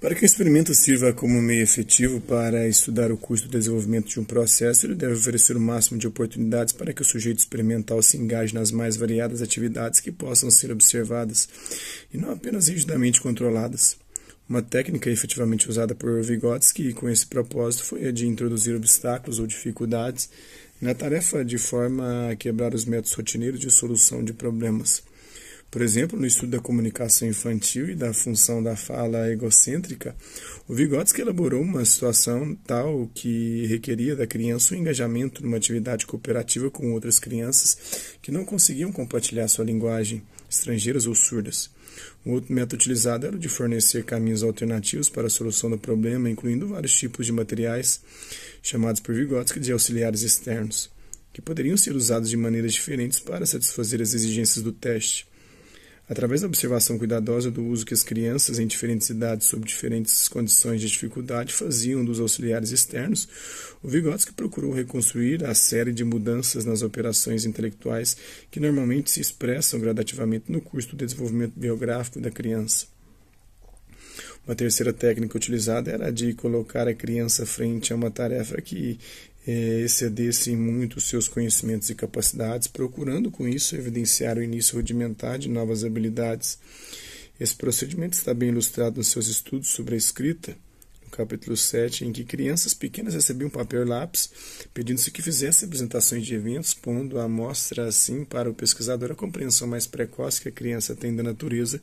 Para que o experimento sirva como meio efetivo para estudar o custo do desenvolvimento de um processo, ele deve oferecer o máximo de oportunidades para que o sujeito experimental se engaje nas mais variadas atividades que possam ser observadas e não apenas rigidamente controladas. Uma técnica efetivamente usada por Vygotsky com esse propósito foi a de introduzir obstáculos ou dificuldades na tarefa de forma a quebrar os métodos rotineiros de solução de problemas. Por exemplo, no estudo da comunicação infantil e da função da fala egocêntrica, o Vygotsky elaborou uma situação tal que requeria da criança o um engajamento numa atividade cooperativa com outras crianças que não conseguiam compartilhar sua linguagem, estrangeiras ou surdas. Um outro método utilizado era o de fornecer caminhos alternativos para a solução do problema, incluindo vários tipos de materiais, chamados por Vygotsky de auxiliares externos, que poderiam ser usados de maneiras diferentes para satisfazer as exigências do teste. Através da observação cuidadosa do uso que as crianças em diferentes idades, sob diferentes condições de dificuldade, faziam dos auxiliares externos, o Vygotsky procurou reconstruir a série de mudanças nas operações intelectuais que normalmente se expressam gradativamente no curso do desenvolvimento biográfico da criança. Uma terceira técnica utilizada era a de colocar a criança frente a uma tarefa que é, excedesse muito seus conhecimentos e capacidades, procurando com isso evidenciar o início rudimentar de novas habilidades. Esse procedimento está bem ilustrado nos seus estudos sobre a escrita, no capítulo 7, em que crianças pequenas recebiam papel e lápis, pedindo-se que fizessem apresentações de eventos, pondo a amostra assim para o pesquisador a compreensão mais precoce que a criança tem da natureza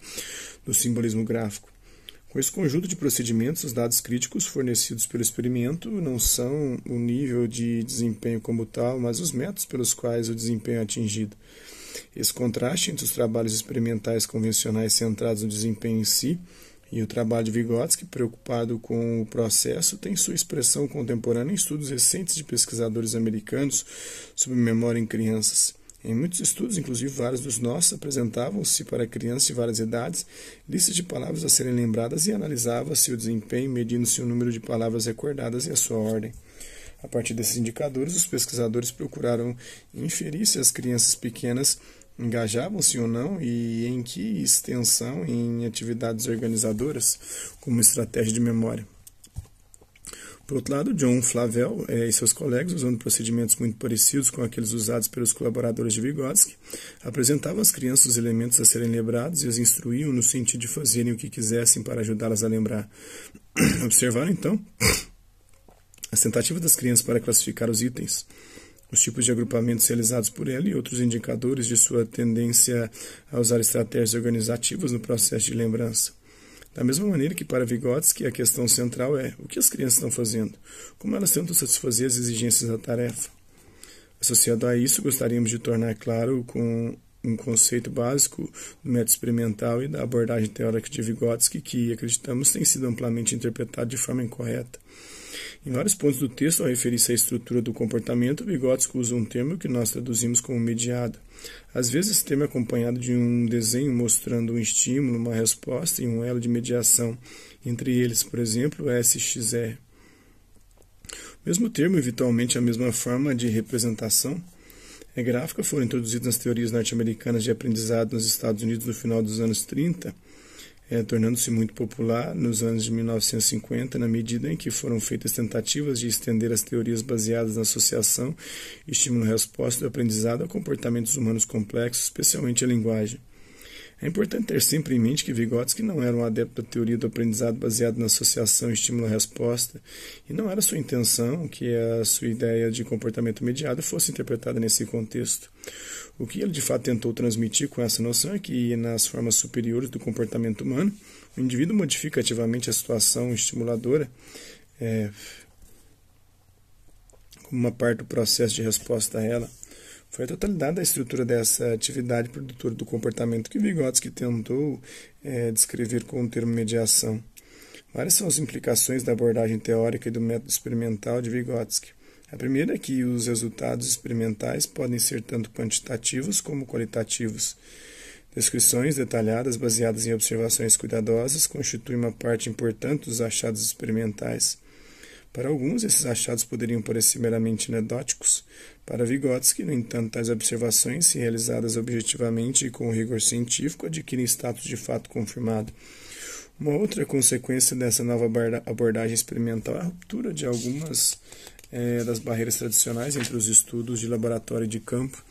do simbolismo gráfico. Com esse conjunto de procedimentos, os dados críticos fornecidos pelo experimento não são o nível de desempenho como tal, mas os métodos pelos quais o desempenho é atingido. Esse contraste entre os trabalhos experimentais convencionais centrados no desempenho em si e o trabalho de Vygotsky, preocupado com o processo, tem sua expressão contemporânea em estudos recentes de pesquisadores americanos sobre memória em crianças. Em muitos estudos, inclusive vários dos nossos, apresentavam-se para crianças de várias idades listas de palavras a serem lembradas e analisava-se o desempenho, medindo-se o número de palavras recordadas e a sua ordem. A partir desses indicadores, os pesquisadores procuraram inferir se as crianças pequenas engajavam-se ou não e em que extensão em atividades organizadoras como estratégia de memória. Por outro lado, John Flavel eh, e seus colegas, usando procedimentos muito parecidos com aqueles usados pelos colaboradores de Vygotsky, apresentavam às crianças os elementos a serem lembrados e as instruíam no sentido de fazerem o que quisessem para ajudá-las a lembrar. Observaram, então, as tentativas das crianças para classificar os itens, os tipos de agrupamentos realizados por ela e outros indicadores de sua tendência a usar estratégias organizativas no processo de lembrança. Da mesma maneira que para Vygotsky a questão central é o que as crianças estão fazendo, como elas tentam satisfazer as exigências da tarefa. Associado a isso, gostaríamos de tornar claro com um conceito básico do método experimental e da abordagem teórica de Vygotsky, que acreditamos tem sido amplamente interpretado de forma incorreta. Em vários pontos do texto, ao referir-se à estrutura do comportamento, Vygotsky usa um termo que nós traduzimos como mediado. Às vezes, esse termo é acompanhado de um desenho mostrando um estímulo, uma resposta e um elo de mediação entre eles, por exemplo, SXR. Mesmo termo, eventualmente é a mesma forma de representação, é gráfica foram introduzidas nas teorias norte-americanas de aprendizado nos Estados Unidos no final dos anos 30, é, eh, tornando-se muito popular nos anos de 1950, na medida em que foram feitas tentativas de estender as teorias baseadas na associação estímulo-resposta do aprendizado a comportamentos humanos complexos, especialmente a linguagem. É importante ter sempre em mente que Vygotsky não era um adepto da teoria do aprendizado baseado na associação estímulo-resposta, e não era sua intenção que a sua ideia de comportamento mediado fosse interpretada nesse contexto. O que ele de fato tentou transmitir com essa noção é que, nas formas superiores do comportamento humano, o indivíduo modifica ativamente a situação estimuladora é, como uma parte do processo de resposta a ela. Foi a totalidade da estrutura dessa atividade produtora do comportamento que Vygotsky tentou é, descrever com o termo mediação. Várias são as implicações da abordagem teórica e do método experimental de Vygotsky. A primeira é que os resultados experimentais podem ser tanto quantitativos como qualitativos. Descrições detalhadas baseadas em observações cuidadosas constituem uma parte importante dos achados experimentais. Para alguns, esses achados poderiam parecer meramente anedóticos. Para Vygotsky, no entanto, tais observações, se realizadas objetivamente e com rigor científico, adquirem status de fato confirmado. Uma outra consequência dessa nova abordagem experimental é a ruptura de algumas é, das barreiras tradicionais entre os estudos de laboratório e de campo.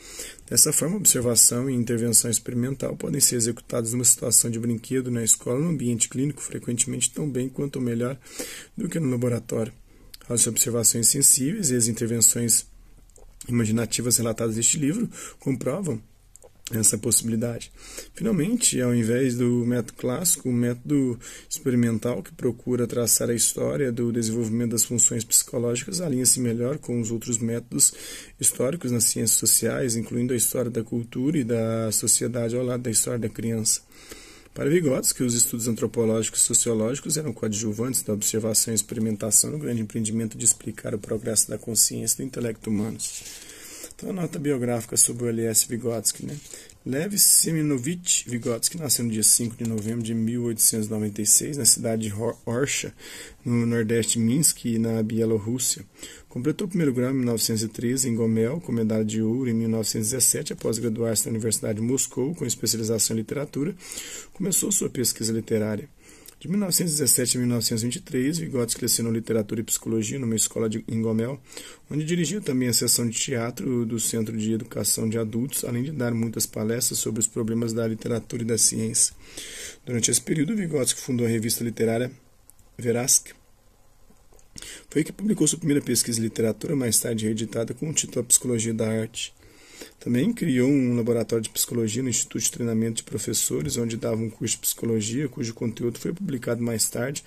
Dessa forma, observação e intervenção experimental podem ser executadas numa situação de brinquedo na escola no ambiente clínico, frequentemente tão bem quanto melhor do que no laboratório as observações sensíveis e as intervenções imaginativas relatadas neste livro comprovam essa possibilidade. Finalmente, ao invés do método clássico, o método experimental que procura traçar a história do desenvolvimento das funções psicológicas alinha-se melhor com os outros métodos históricos nas ciências sociais, incluindo a história da cultura e da sociedade ao lado da história da criança. Para Vygotsky, os estudos antropológicos e sociológicos eram coadjuvantes da observação e experimentação no grande empreendimento de explicar o progresso da consciência e do intelecto humanos. Então, a nota biográfica sobre o L.S. Vygotsky, né? Lev Semenovitch Vygotsky nasceu no dia 5 de novembro de 1896 na cidade de Orsha, no nordeste de Minsk e na Bielorrússia. Completou o primeiro grau em 1913 em Gomel, com medalha de ouro em 1917, após graduar-se na Universidade de Moscou com especialização em literatura, começou sua pesquisa literária. De 1917 a 1923, Vigotes cresceu na literatura e psicologia numa escola de, em Gomel, onde dirigiu também a seção de teatro do Centro de Educação de Adultos, além de dar muitas palestras sobre os problemas da literatura e da ciência. Durante esse período, Vigotes fundou a revista literária Verask, foi que publicou sua primeira pesquisa em literatura, mais tarde reeditada com o título A Psicologia da Arte. Também criou um laboratório de psicologia no Instituto de Treinamento de Professores, onde dava um curso de psicologia, cujo conteúdo foi publicado mais tarde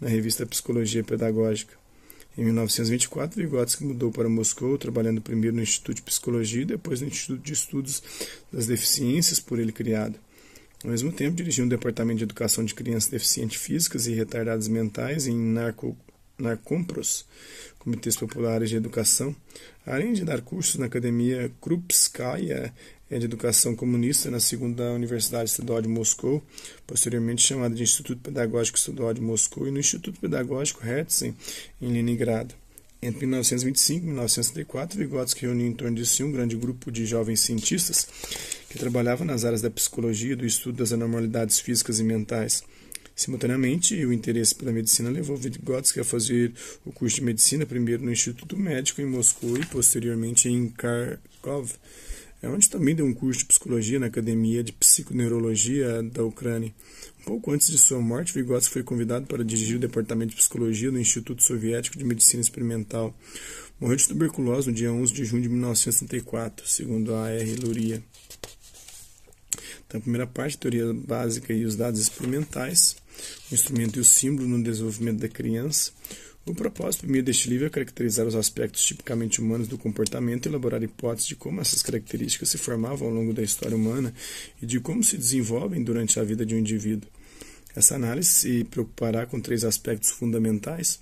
na revista Psicologia Pedagógica. Em 1924, Vygotsky mudou para Moscou, trabalhando primeiro no Instituto de Psicologia e depois no Instituto de Estudos das Deficiências, por ele criado. Ao mesmo tempo, dirigiu um departamento de educação de crianças deficientes físicas e retardadas mentais em narco na né, COMPROS, Comitês Populares de Educação, além de dar cursos na Academia Krupskaya é, é de Educação Comunista na Segunda Universidade Estadual de Moscou, posteriormente chamada de Instituto Pedagógico Estadual de Moscou, e no Instituto Pedagógico Herzen, em Leningrado. Entre 1925 e 1934, Vygotsky reuniu em torno de si um grande grupo de jovens cientistas que trabalhavam nas áreas da psicologia e do estudo das anormalidades físicas e mentais. Simultaneamente, o interesse pela medicina levou Vygotsky a fazer o curso de medicina, primeiro no Instituto Médico em Moscou e posteriormente em Kharkov, é onde também deu um curso de psicologia na Academia de Psiconeurologia da Ucrânia. pouco antes de sua morte, Vygotsky foi convidado para dirigir o Departamento de Psicologia do Instituto Soviético de Medicina Experimental. Morreu de tuberculose no dia 11 de junho de 1964, segundo a R. Luria. Então, a primeira parte, teoria básica e os dados experimentais, o instrumento e o símbolo no desenvolvimento da criança. O propósito primeiro deste livro é caracterizar os aspectos tipicamente humanos do comportamento e elaborar hipóteses de como essas características se formavam ao longo da história humana e de como se desenvolvem durante a vida de um indivíduo. Essa análise se preocupará com três aspectos fundamentais.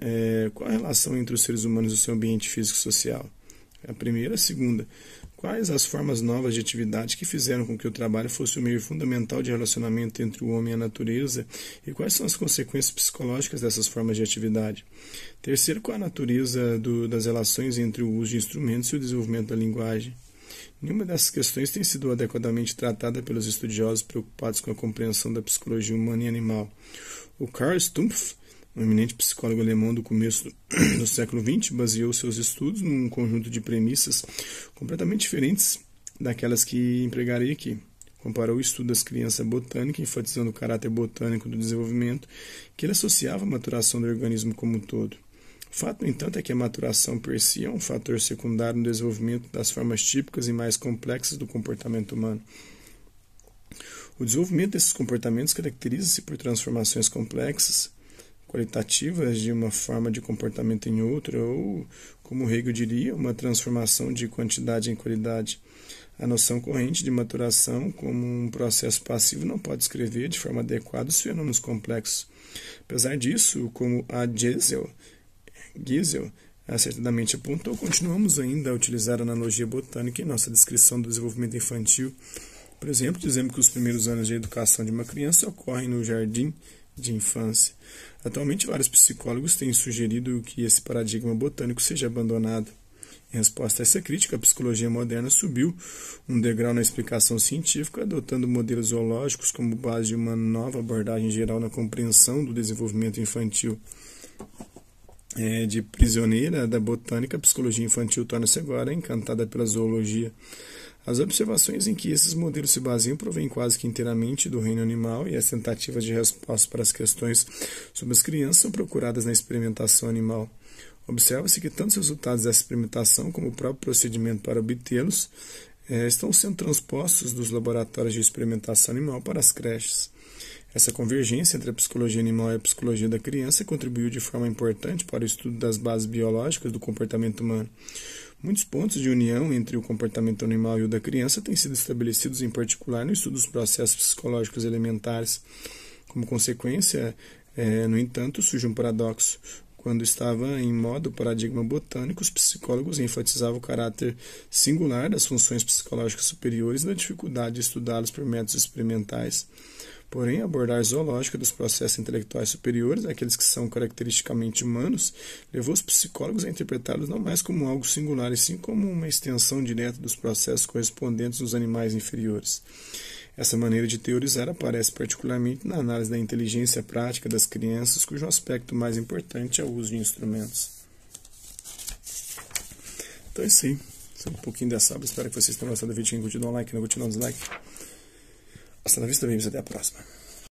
É, qual a relação entre os seres humanos e o seu ambiente físico e social? A primeira, a segunda, Quais as formas novas de atividade que fizeram com que o trabalho fosse o meio fundamental de relacionamento entre o homem e a natureza e quais são as consequências psicológicas dessas formas de atividade? Terceiro, qual a natureza do, das relações entre o uso de instrumentos e o desenvolvimento da linguagem? Nenhuma dessas questões tem sido adequadamente tratada pelos estudiosos preocupados com a compreensão da psicologia humana e animal. O Karl Stumpf um eminente psicólogo alemão do começo do, século XX baseou seus estudos num conjunto de premissas completamente diferentes daquelas que empregarei aqui. Comparou o estudo das crianças botânicas, enfatizando o caráter botânico do desenvolvimento, que ele associava à maturação do organismo como um todo. O fato, no entanto, é que a maturação per si é um fator secundário no desenvolvimento das formas típicas e mais complexas do comportamento humano. O desenvolvimento desses comportamentos caracteriza-se por transformações complexas qualitativas de uma forma de comportamento em outra, ou, como Hegel diria, uma transformação de quantidade em qualidade. A noção corrente de maturação como um processo passivo não pode descrever de forma adequada os fenômenos complexos. Apesar disso, como a Giesel, Giesel acertadamente apontou, continuamos ainda a utilizar a analogia botânica em nossa descrição do desenvolvimento infantil. Por exemplo, dizemos que os primeiros anos de educação de uma criança ocorrem no jardim de infância. Atualmente, vários psicólogos têm sugerido que esse paradigma botânico seja abandonado. Em resposta a essa crítica, a psicologia moderna subiu um degrau na explicação científica, adotando modelos zoológicos como base de uma nova abordagem geral na compreensão do desenvolvimento infantil. É, de prisioneira da botânica, a psicologia infantil torna-se agora encantada pela zoologia. As observações em que esses modelos se baseiam provêm quase que inteiramente do reino animal e as tentativas de resposta para as questões sobre as crianças são procuradas na experimentação animal. Observa-se que tantos resultados dessa experimentação como o próprio procedimento para obtê-los eh, estão sendo transpostos dos laboratórios de experimentação animal para as creches. Essa convergência entre a psicologia animal e a psicologia da criança contribuiu de forma importante para o estudo das bases biológicas do comportamento humano. Muitos pontos de união entre o comportamento animal e o da criança têm sido estabelecidos, em particular, no estudo dos processos psicológicos elementares. Como consequência, é, no entanto, surge um paradoxo. Quando estava em modo o paradigma botânico, os psicólogos enfatizavam o caráter singular das funções psicológicas superiores e a dificuldade de estudá-los por métodos experimentais. Porém, a abordagem zoológica dos processos intelectuais superiores, aqueles que são caracteristicamente humanos, levou os psicólogos a interpretá-los não mais como algo singular, e sim como uma extensão direta dos processos correspondentes nos animais inferiores. Essa maneira de teorizar aparece particularmente na análise da inteligência prática das crianças, cujo aspecto mais importante é o uso de instrumentos. Então é isso aí. um pouquinho dessa aula. Espero que vocês tenham gostado do vídeo. Quem curtiu, dá um like. Não curtiu, dá um dislike. Hasta la vista, beijos Até a próxima.